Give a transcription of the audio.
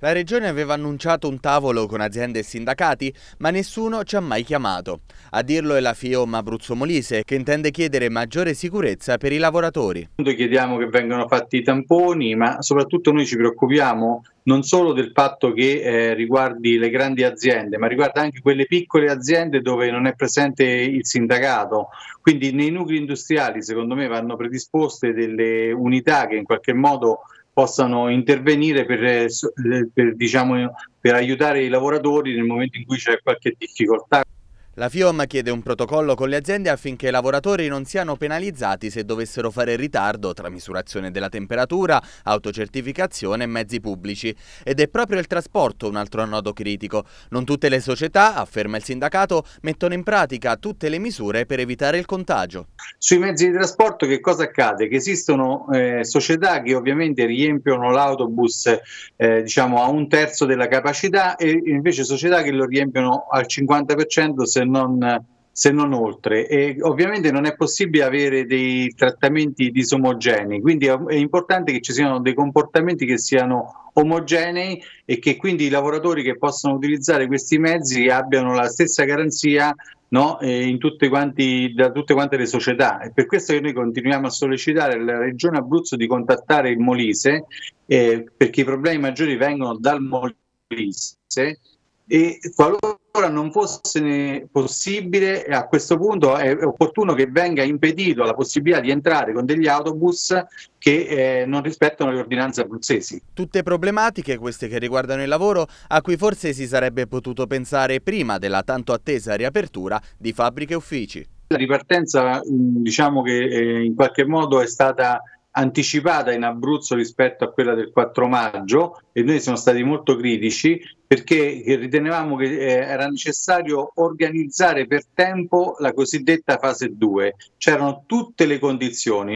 La Regione aveva annunciato un tavolo con aziende e sindacati, ma nessuno ci ha mai chiamato. A dirlo è la FIOM Abruzzo Molise, che intende chiedere maggiore sicurezza per i lavoratori. Noi chiediamo che vengano fatti i tamponi, ma soprattutto noi ci preoccupiamo non solo del fatto che eh, riguardi le grandi aziende, ma riguarda anche quelle piccole aziende dove non è presente il sindacato. Quindi nei nuclei industriali, secondo me, vanno predisposte delle unità che in qualche modo possano intervenire per, eh, eh, per, diciamo, per aiutare i lavoratori nel momento in cui c'è qualche difficoltà. La FIOM chiede un protocollo con le aziende affinché i lavoratori non siano penalizzati se dovessero fare ritardo tra misurazione della temperatura, autocertificazione e mezzi pubblici. Ed è proprio il trasporto un altro nodo critico. Non tutte le società, afferma il sindacato, mettono in pratica tutte le misure per evitare il contagio. Sui mezzi di trasporto che cosa accade? Che esistono eh, società che ovviamente riempiono l'autobus eh, diciamo, a un terzo della capacità e invece società che lo riempiono al 50% se non, se non oltre. E ovviamente non è possibile avere dei trattamenti disomogenei, quindi è importante che ci siano dei comportamenti che siano omogenei e che quindi i lavoratori che possono utilizzare questi mezzi abbiano la stessa garanzia no, eh, tutte quanti, da tutte quante le società. E per questo che noi continuiamo a sollecitare la Regione Abruzzo di contattare il Molise, eh, perché i problemi maggiori vengono dal Molise e qualora qualora non fosse possibile, a questo punto è opportuno che venga impedito la possibilità di entrare con degli autobus che eh, non rispettano le ordinanze abruzzesi. Tutte problematiche queste che riguardano il lavoro a cui forse si sarebbe potuto pensare prima della tanto attesa riapertura di fabbriche e uffici. La ripartenza diciamo che eh, in qualche modo è stata anticipata in Abruzzo rispetto a quella del 4 maggio e noi siamo stati molto critici perché ritenevamo che eh, era necessario organizzare per tempo la cosiddetta fase 2. C'erano tutte le condizioni,